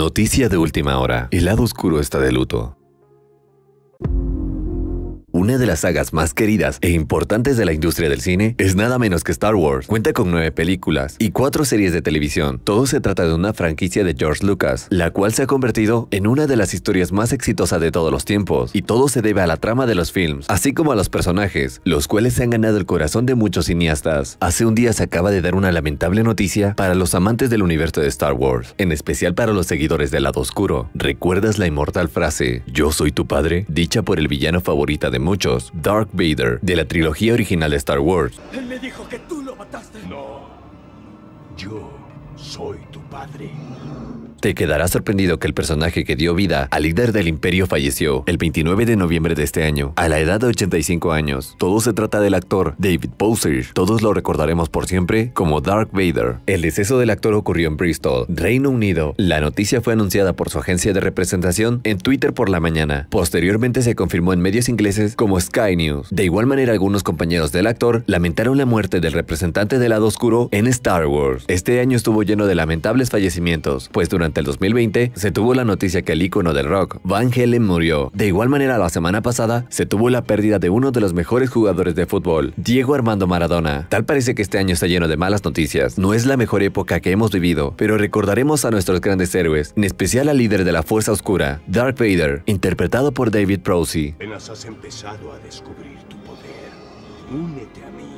Noticia de última hora. El lado oscuro está de luto una de las sagas más queridas e importantes de la industria del cine es nada menos que Star Wars. Cuenta con nueve películas y cuatro series de televisión. Todo se trata de una franquicia de George Lucas, la cual se ha convertido en una de las historias más exitosas de todos los tiempos, y todo se debe a la trama de los films, así como a los personajes, los cuales se han ganado el corazón de muchos cineastas. Hace un día se acaba de dar una lamentable noticia para los amantes del universo de Star Wars, en especial para los seguidores del lado oscuro. ¿Recuerdas la inmortal frase, yo soy tu padre? Dicha por el villano favorita de muchos muchos, Dark Vader, de la trilogía original de Star Wars. Él me dijo que tú lo mataste. No. Yo soy tu padre. Te quedará sorprendido que el personaje que dio vida al líder del imperio falleció el 29 de noviembre de este año, a la edad de 85 años. Todo se trata del actor David Bowser. Todos lo recordaremos por siempre como Dark Vader. El deceso del actor ocurrió en Bristol, Reino Unido. La noticia fue anunciada por su agencia de representación en Twitter por la mañana. Posteriormente se confirmó en medios ingleses como Sky News. De igual manera, algunos compañeros del actor lamentaron la muerte del representante del lado oscuro en Star Wars. Este año estuvo lleno de lamentables fallecimientos, pues durante el 2020, se tuvo la noticia que el ícono del rock, Van Halen, murió. De igual manera, la semana pasada, se tuvo la pérdida de uno de los mejores jugadores de fútbol, Diego Armando Maradona. Tal parece que este año está lleno de malas noticias. No es la mejor época que hemos vivido, pero recordaremos a nuestros grandes héroes, en especial al líder de la Fuerza Oscura, Darth Vader, interpretado por David Prosy. has empezado a descubrir tu poder. Únete a mí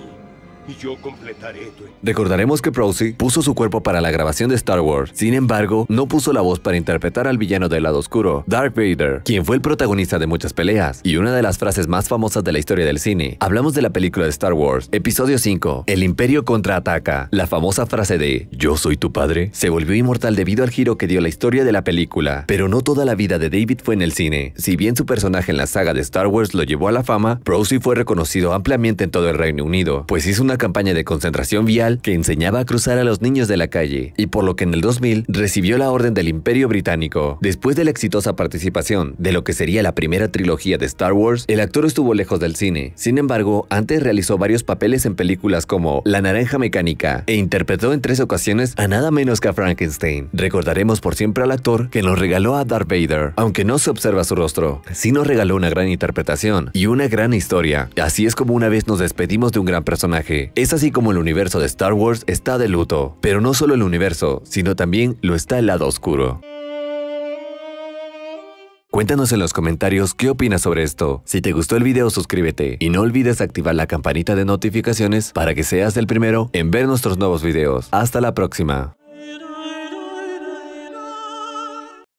y yo completaré Recordaremos que Procy puso su cuerpo para la grabación de Star Wars, sin embargo, no puso la voz para interpretar al villano del lado oscuro, Darth Vader, quien fue el protagonista de muchas peleas y una de las frases más famosas de la historia del cine. Hablamos de la película de Star Wars, episodio 5, El Imperio contraataca. La famosa frase de Yo soy tu padre se volvió inmortal debido al giro que dio la historia de la película, pero no toda la vida de David fue en el cine. Si bien su personaje en la saga de Star Wars lo llevó a la fama, Procy fue reconocido ampliamente en todo el Reino Unido, pues hizo una campaña de concentración vial que enseñaba a cruzar a los niños de la calle, y por lo que en el 2000 recibió la Orden del Imperio Británico. Después de la exitosa participación de lo que sería la primera trilogía de Star Wars, el actor estuvo lejos del cine. Sin embargo, antes realizó varios papeles en películas como La Naranja Mecánica e interpretó en tres ocasiones a nada menos que a Frankenstein. Recordaremos por siempre al actor que nos regaló a Darth Vader, aunque no se observa su rostro. Sí nos regaló una gran interpretación y una gran historia. Así es como una vez nos despedimos de un gran personaje. Es así como el universo de Star Wars está de luto, pero no solo el universo, sino también lo está el lado oscuro. Cuéntanos en los comentarios qué opinas sobre esto. Si te gustó el video suscríbete y no olvides activar la campanita de notificaciones para que seas el primero en ver nuestros nuevos videos. Hasta la próxima.